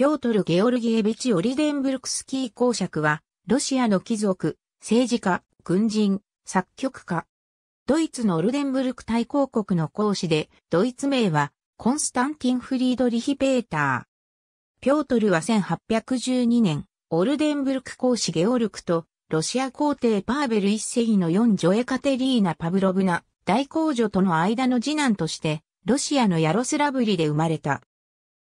ピョートル・ゲオルギエビチ・オリデンブルクスキー公爵は、ロシアの貴族、政治家、軍人、作曲家。ドイツのオルデンブルク大公国の公使で、ドイツ名は、コンスタンティン・フリードリヒ・ペーター。ピョートルは1812年、オルデンブルク公使ゲオルクと、ロシア皇帝パーベル一世の四女エカテリーナ・パブロブナ、大公女との間の次男として、ロシアのヤロスラブリで生まれた。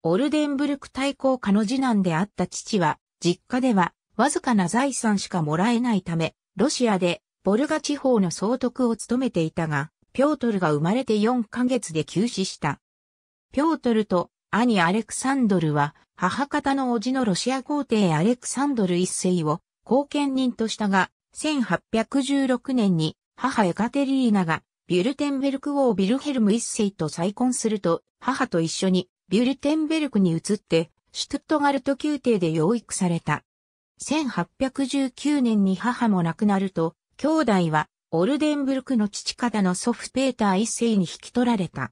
オルデンブルク大公家の次男であった父は、実家ではわずかな財産しかもらえないため、ロシアでボルガ地方の総督を務めていたが、ピョートルが生まれて4ヶ月で急死した。ピョートルと兄アレクサンドルは、母方の叔父のロシア皇帝アレクサンドル一世を後見人としたが、1816年に母エカテリーナがビュルテンベルク王ビルヘルム一世と再婚すると、母と一緒にビュルテンベルクに移って、シュトゥットガルト宮廷で養育された。1819年に母も亡くなると、兄弟はオルデンブルクの父方の祖父ペーター一世に引き取られた。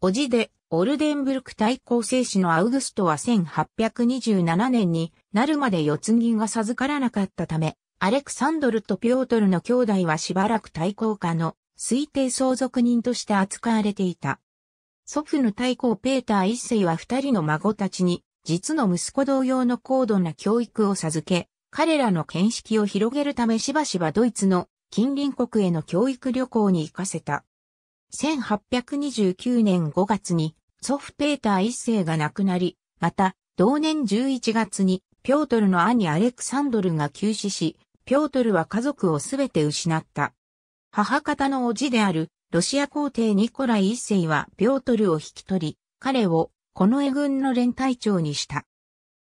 おじで、オルデンブルク対抗聖史のアウグストは1827年になるまで四つ銀が授からなかったため、アレクサンドルとピョートルの兄弟はしばらく対抗家の推定相続人として扱われていた。祖父の太鼓ペーター一世は二人の孫たちに、実の息子同様の高度な教育を授け、彼らの見識を広げるためしばしばドイツの近隣国への教育旅行に行かせた。1829年5月に祖父ペーター一世が亡くなり、また同年11月にピョートルの兄アレクサンドルが急死し、ピョートルは家族をすべて失った。母方のおじであるロシア皇帝ニコライ一世はピョートルを引き取り、彼をこの絵軍の連隊長にした。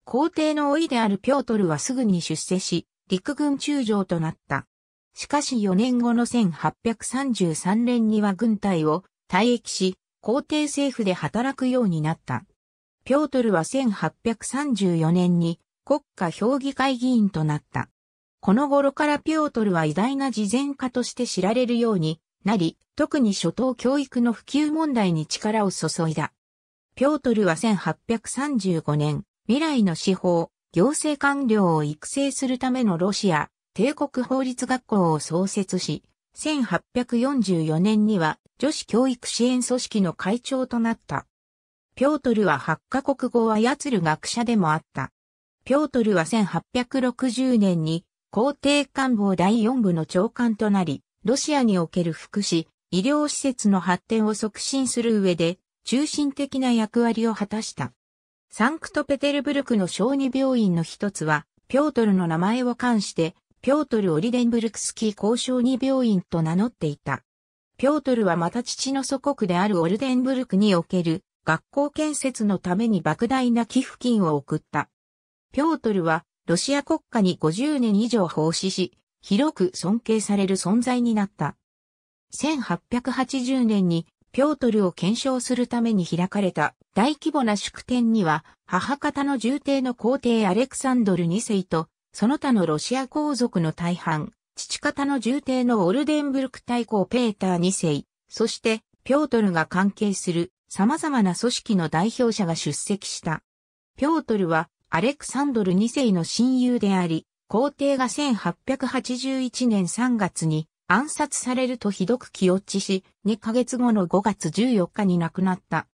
皇帝の老いであるピョートルはすぐに出世し、陸軍中将となった。しかし4年後の1833年には軍隊を退役し、皇帝政府で働くようになった。ピョートルは1834年に国家評議会議員となった。この頃からピョートルは偉大な慈善家として知られるようになり、特に初等教育の普及問題に力を注いだ。ピョートルは1835年、未来の司法、行政官僚を育成するためのロシア、帝国法律学校を創設し、1844年には女子教育支援組織の会長となった。ピョートルは8カ国語を操る学者でもあった。ピョートルは1860年に皇帝官房第4部の長官となり、ロシアにおける福祉、医療施設の発展を促進する上で、中心的な役割を果たした。サンクトペテルブルクの小児病院の一つは、ピョートルの名前を冠して、ピョートル・オリデンブルクスキー交渉児病院と名乗っていた。ピョートルはまた父の祖国であるオルデンブルクにおける学校建設のために莫大な寄付金を送った。ピョートルはロシア国家に50年以上奉仕し、広く尊敬される存在になった。1880年にピョートルを検証するために開かれた大規模な祝典には、母方の重帝の皇帝アレクサンドル2世と、その他のロシア皇族の大半、父方の重帝のオルデンブルク大公ペーター2世、そしてピョートルが関係する様々な組織の代表者が出席した。ピョートルはアレクサンドル2世の親友であり、皇帝が1881年3月に暗殺されるとひどく気落ちし、2ヶ月後の5月14日に亡くなった。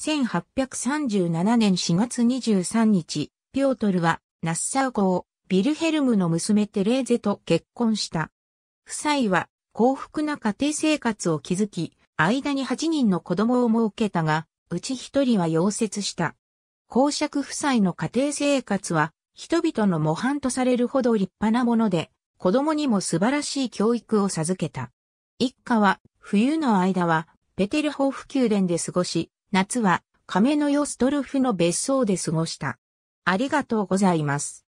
1837年4月23日、ピョートルはナッサウ公、ビルヘルムの娘テレーゼと結婚した。夫妻は幸福な家庭生活を築き、間に8人の子供を設けたが、うち1人は溶接した。公爵夫妻の家庭生活は人々の模範とされるほど立派なもので、子供にも素晴らしい教育を授けた。一家は、冬の間は、ペテルホーフ宮殿で過ごし、夏は、亀のヨストルフの別荘で過ごした。ありがとうございます。